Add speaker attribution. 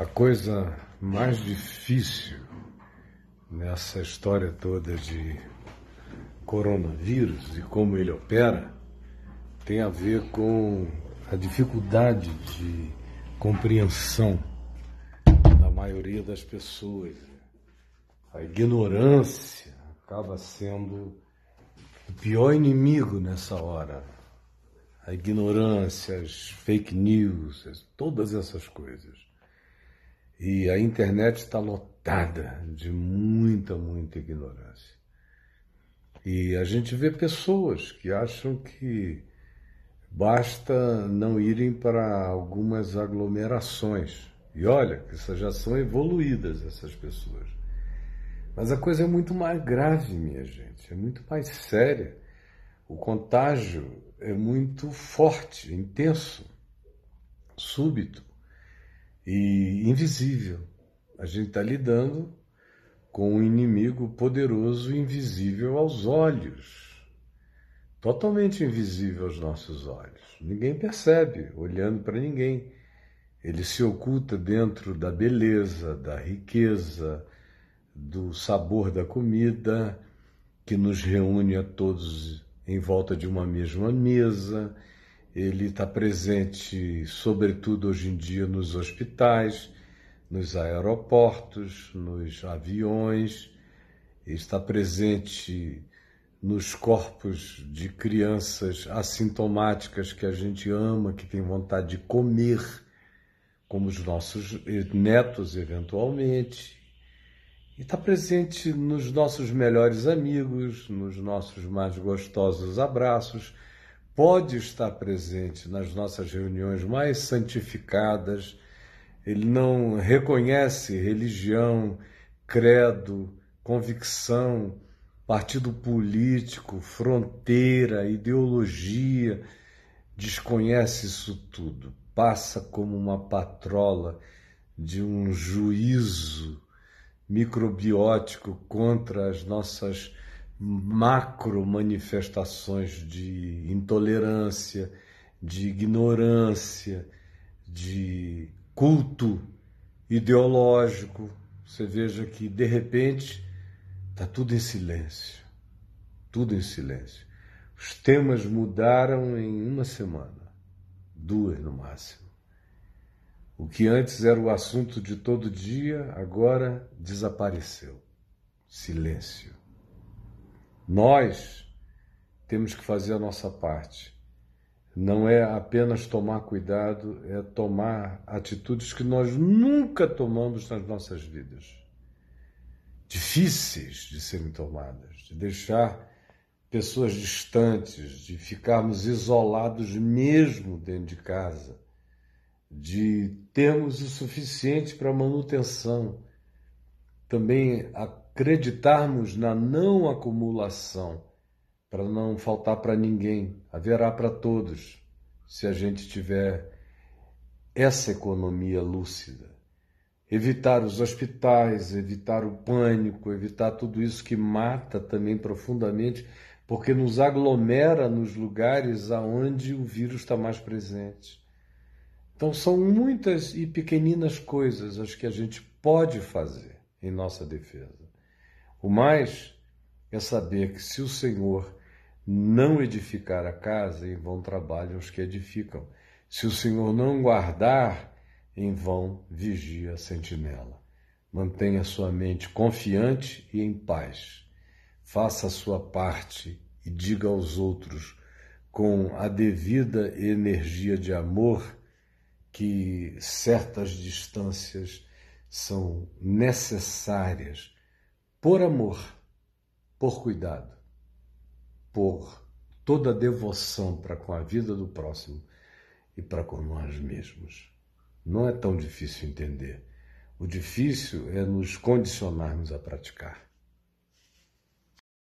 Speaker 1: A coisa mais difícil nessa história toda de coronavírus e como ele opera tem a ver com a dificuldade de compreensão da maioria das pessoas. A ignorância acaba sendo o pior inimigo nessa hora. A ignorância, as fake news, todas essas coisas. E a internet está lotada de muita, muita ignorância. E a gente vê pessoas que acham que basta não irem para algumas aglomerações. E olha, essas já são evoluídas essas pessoas. Mas a coisa é muito mais grave, minha gente, é muito mais séria. O contágio é muito forte, intenso, súbito e invisível. A gente está lidando com um inimigo poderoso invisível aos olhos, totalmente invisível aos nossos olhos. Ninguém percebe olhando para ninguém. Ele se oculta dentro da beleza, da riqueza, do sabor da comida que nos reúne a todos em volta de uma mesma mesa ele está presente, sobretudo hoje em dia, nos hospitais, nos aeroportos, nos aviões, está presente nos corpos de crianças assintomáticas que a gente ama, que tem vontade de comer, como os nossos netos, eventualmente. E está presente nos nossos melhores amigos, nos nossos mais gostosos abraços pode estar presente nas nossas reuniões mais santificadas. Ele não reconhece religião, credo, convicção, partido político, fronteira, ideologia. Desconhece isso tudo. Passa como uma patrola de um juízo microbiótico contra as nossas macro manifestações de intolerância, de ignorância, de culto ideológico. Você veja que de repente está tudo em silêncio, tudo em silêncio. Os temas mudaram em uma semana, duas no máximo. O que antes era o assunto de todo dia, agora desapareceu. Silêncio. Nós temos que fazer a nossa parte. Não é apenas tomar cuidado, é tomar atitudes que nós nunca tomamos nas nossas vidas. Difíceis de serem tomadas, de deixar pessoas distantes, de ficarmos isolados mesmo dentro de casa, de termos o suficiente para manutenção. Também a acreditarmos na não acumulação, para não faltar para ninguém, haverá para todos, se a gente tiver essa economia lúcida. Evitar os hospitais, evitar o pânico, evitar tudo isso que mata também profundamente, porque nos aglomera nos lugares aonde o vírus está mais presente. Então são muitas e pequeninas coisas as que a gente pode fazer em nossa defesa. O mais é saber que se o Senhor não edificar a casa, em vão trabalham os que edificam. Se o Senhor não guardar, em vão vigia a sentinela. Mantenha sua mente confiante e em paz. Faça a sua parte e diga aos outros, com a devida energia de amor, que certas distâncias são necessárias por amor, por cuidado, por toda devoção para com a vida do próximo e para com nós mesmos. Não é tão difícil entender. O difícil é nos condicionarmos a praticar.